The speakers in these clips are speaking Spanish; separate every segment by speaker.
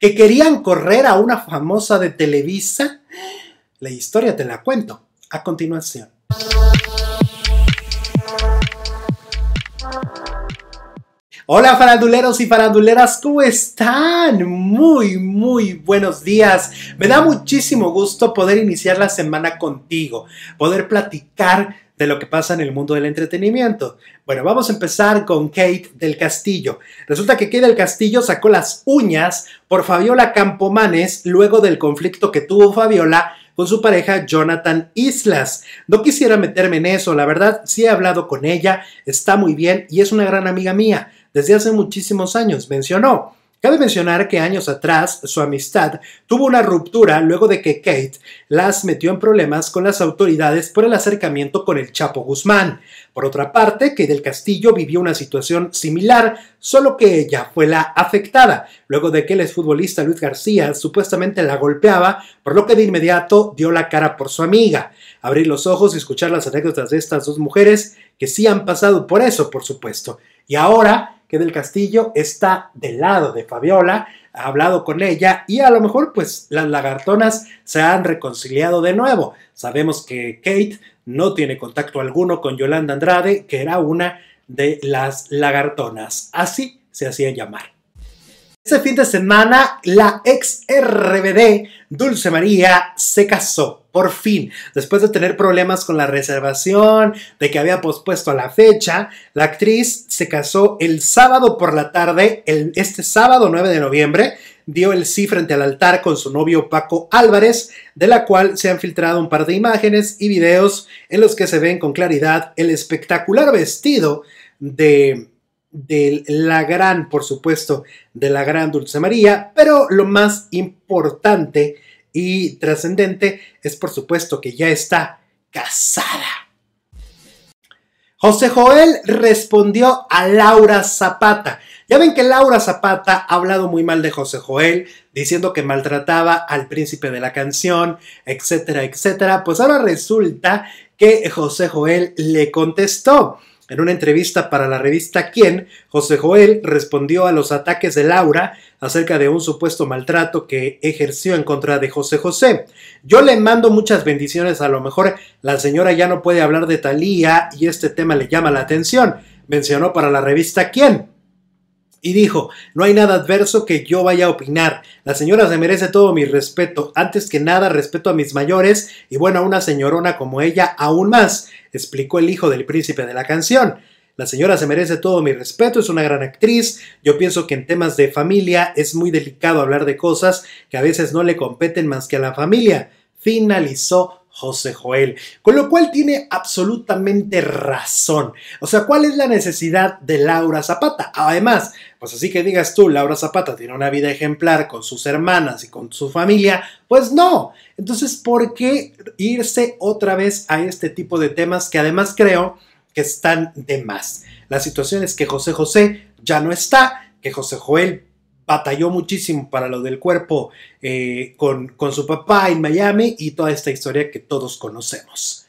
Speaker 1: que querían correr a una famosa de Televisa? La historia te la cuento a continuación. Hola faranduleros y faranduleras, ¿cómo están? Muy, muy buenos días. Me da muchísimo gusto poder iniciar la semana contigo, poder platicar de lo que pasa en el mundo del entretenimiento. Bueno, vamos a empezar con Kate del Castillo. Resulta que Kate del Castillo sacó las uñas por Fabiola Campomanes luego del conflicto que tuvo Fabiola con su pareja Jonathan Islas. No quisiera meterme en eso, la verdad sí he hablado con ella, está muy bien y es una gran amiga mía desde hace muchísimos años, mencionó. Cabe mencionar que años atrás su amistad tuvo una ruptura luego de que Kate las metió en problemas con las autoridades por el acercamiento con el Chapo Guzmán. Por otra parte, Kate del Castillo vivió una situación similar, solo que ella fue la afectada, luego de que el exfutbolista Luis García supuestamente la golpeaba, por lo que de inmediato dio la cara por su amiga. Abrir los ojos y escuchar las anécdotas de estas dos mujeres que sí han pasado por eso, por supuesto. Y ahora que del Castillo está del lado de Fabiola, ha hablado con ella y a lo mejor pues las lagartonas se han reconciliado de nuevo. Sabemos que Kate no tiene contacto alguno con Yolanda Andrade, que era una de las lagartonas. Así se hacía llamar. Ese fin de semana, la ex RBD Dulce María se casó por fin, después de tener problemas con la reservación, de que había pospuesto la fecha, la actriz se casó el sábado por la tarde, este sábado 9 de noviembre, dio el sí frente al altar con su novio Paco Álvarez, de la cual se han filtrado un par de imágenes y videos en los que se ven con claridad el espectacular vestido de de la gran, por supuesto, de la gran Dulce María, pero lo más importante y trascendente es por supuesto que ya está casada. José Joel respondió a Laura Zapata. Ya ven que Laura Zapata ha hablado muy mal de José Joel, diciendo que maltrataba al príncipe de la canción, etcétera, etcétera. Pues ahora resulta que José Joel le contestó. En una entrevista para la revista Quién, José Joel respondió a los ataques de Laura acerca de un supuesto maltrato que ejerció en contra de José José. Yo le mando muchas bendiciones, a lo mejor la señora ya no puede hablar de Talía y este tema le llama la atención, mencionó para la revista Quién y dijo, no hay nada adverso que yo vaya a opinar. La señora se merece todo mi respeto. Antes que nada, respeto a mis mayores y bueno, a una señorona como ella aún más, explicó el hijo del príncipe de la canción. La señora se merece todo mi respeto, es una gran actriz. Yo pienso que en temas de familia es muy delicado hablar de cosas que a veces no le competen más que a la familia. Finalizó José Joel. Con lo cual tiene absolutamente razón. O sea, ¿cuál es la necesidad de Laura Zapata? Además, pues así que digas tú, Laura Zapata tiene una vida ejemplar con sus hermanas y con su familia, pues no. Entonces, ¿por qué irse otra vez a este tipo de temas que además creo que están de más? La situación es que José José ya no está, que José Joel batalló muchísimo para lo del cuerpo eh, con, con su papá en Miami y toda esta historia que todos conocemos.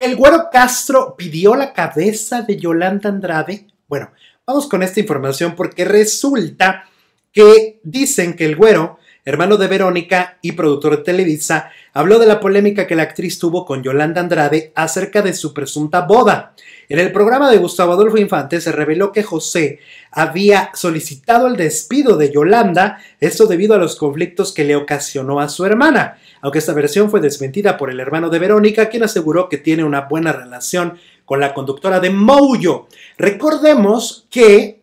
Speaker 1: El güero Castro pidió la cabeza de Yolanda Andrade. Bueno, vamos con esta información porque resulta que dicen que el güero hermano de Verónica y productor de Televisa, habló de la polémica que la actriz tuvo con Yolanda Andrade acerca de su presunta boda. En el programa de Gustavo Adolfo Infante se reveló que José había solicitado el despido de Yolanda, esto debido a los conflictos que le ocasionó a su hermana, aunque esta versión fue desmentida por el hermano de Verónica, quien aseguró que tiene una buena relación con la conductora de Moullo. Recordemos que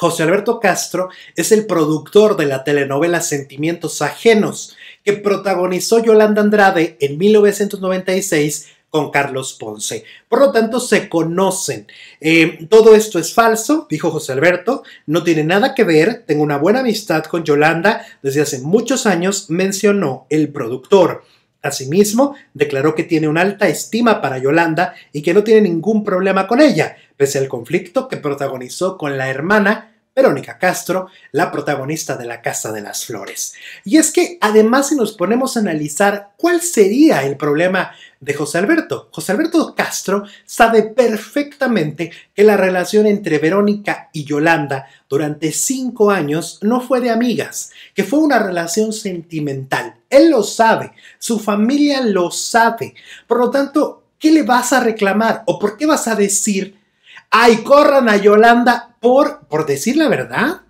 Speaker 1: José Alberto Castro es el productor de la telenovela Sentimientos Ajenos, que protagonizó Yolanda Andrade en 1996 con Carlos Ponce. Por lo tanto, se conocen. Eh, todo esto es falso, dijo José Alberto, no tiene nada que ver, tengo una buena amistad con Yolanda desde hace muchos años, mencionó el productor. Asimismo, declaró que tiene una alta estima para Yolanda y que no tiene ningún problema con ella, pese al conflicto que protagonizó con la hermana Verónica Castro, la protagonista de La Casa de las Flores. Y es que además si nos ponemos a analizar cuál sería el problema de José Alberto, José Alberto Castro sabe perfectamente que la relación entre Verónica y Yolanda durante cinco años no fue de amigas, que fue una relación sentimental. Él lo sabe, su familia lo sabe. Por lo tanto, ¿qué le vas a reclamar o por qué vas a decir Ay, corran a Yolanda por, por decir la verdad.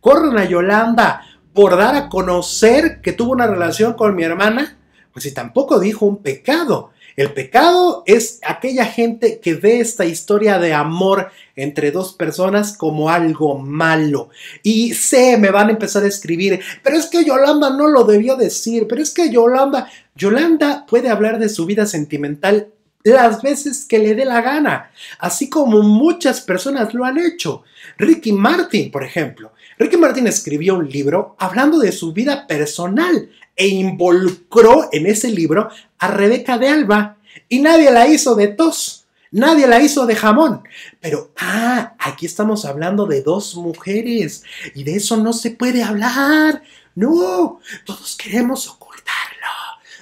Speaker 1: Corran a Yolanda por dar a conocer que tuvo una relación con mi hermana. Pues si tampoco dijo un pecado. El pecado es aquella gente que ve esta historia de amor entre dos personas como algo malo. Y sé, me van a empezar a escribir, pero es que Yolanda no lo debió decir, pero es que Yolanda, Yolanda puede hablar de su vida sentimental las veces que le dé la gana, así como muchas personas lo han hecho. Ricky Martin, por ejemplo. Ricky Martin escribió un libro hablando de su vida personal e involucró en ese libro a Rebeca de Alba y nadie la hizo de tos. Nadie la hizo de jamón. Pero, ah, aquí estamos hablando de dos mujeres y de eso no se puede hablar. No, todos queremos ocultarlo.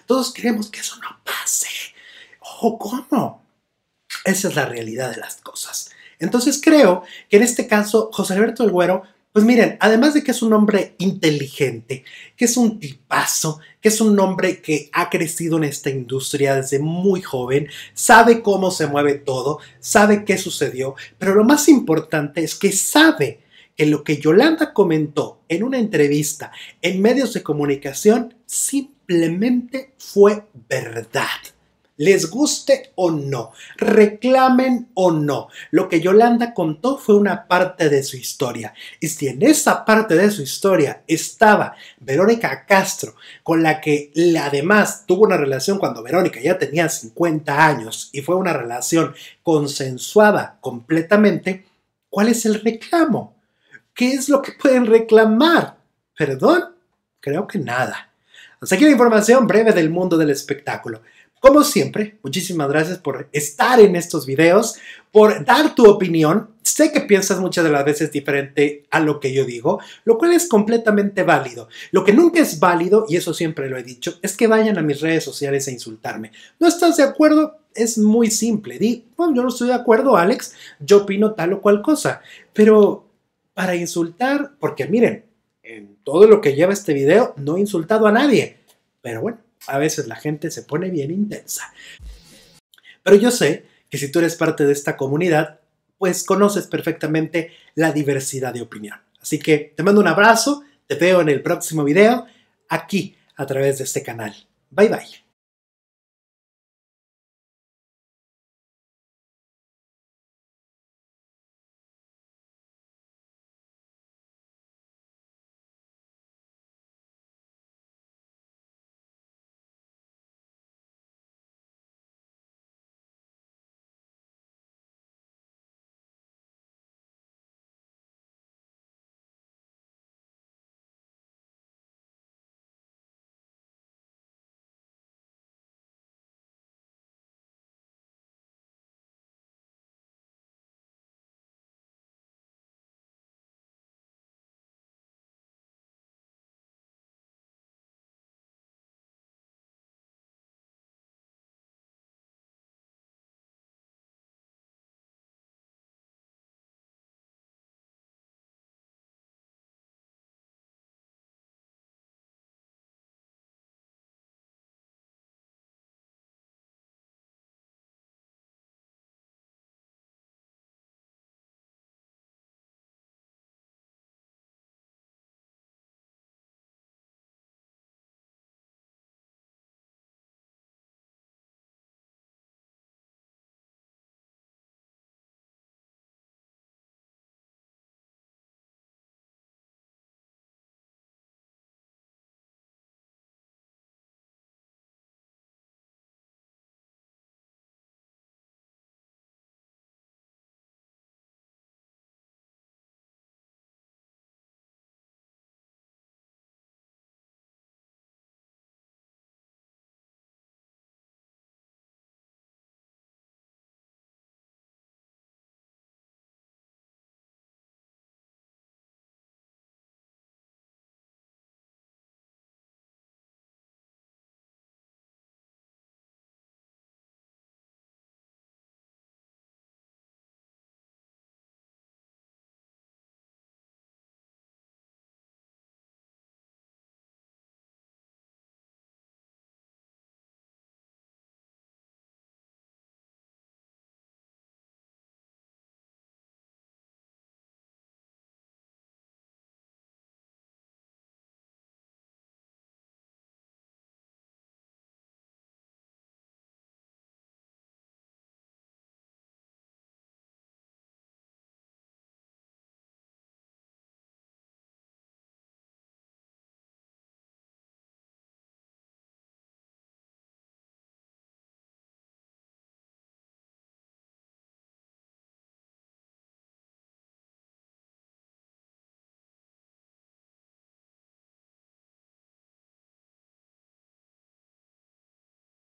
Speaker 1: Todos queremos que eso no pase. ¿O cómo? Esa es la realidad de las cosas. Entonces creo que en este caso José Alberto del Güero, pues miren, además de que es un hombre inteligente, que es un tipazo, que es un hombre que ha crecido en esta industria desde muy joven, sabe cómo se mueve todo, sabe qué sucedió, pero lo más importante es que sabe que lo que Yolanda comentó en una entrevista en medios de comunicación simplemente fue verdad les guste o no, reclamen o no. Lo que Yolanda contó fue una parte de su historia. Y si en esa parte de su historia estaba Verónica Castro, con la que además tuvo una relación cuando Verónica ya tenía 50 años y fue una relación consensuada completamente, ¿cuál es el reclamo? ¿Qué es lo que pueden reclamar? ¿Perdón? Creo que nada. aquí la información breve del mundo del espectáculo. Como siempre, muchísimas gracias por estar en estos videos, por dar tu opinión. Sé que piensas muchas de las veces diferente a lo que yo digo, lo cual es completamente válido. Lo que nunca es válido, y eso siempre lo he dicho, es que vayan a mis redes sociales a insultarme. ¿No estás de acuerdo? Es muy simple. Di, bueno, yo no estoy de acuerdo, Alex, yo opino tal o cual cosa. Pero para insultar, porque miren, en todo lo que lleva este video no he insultado a nadie. Pero bueno a veces la gente se pone bien intensa. Pero yo sé que si tú eres parte de esta comunidad, pues conoces perfectamente la diversidad de opinión. Así que te mando un abrazo, te veo en el próximo video, aquí, a través de este canal. Bye bye.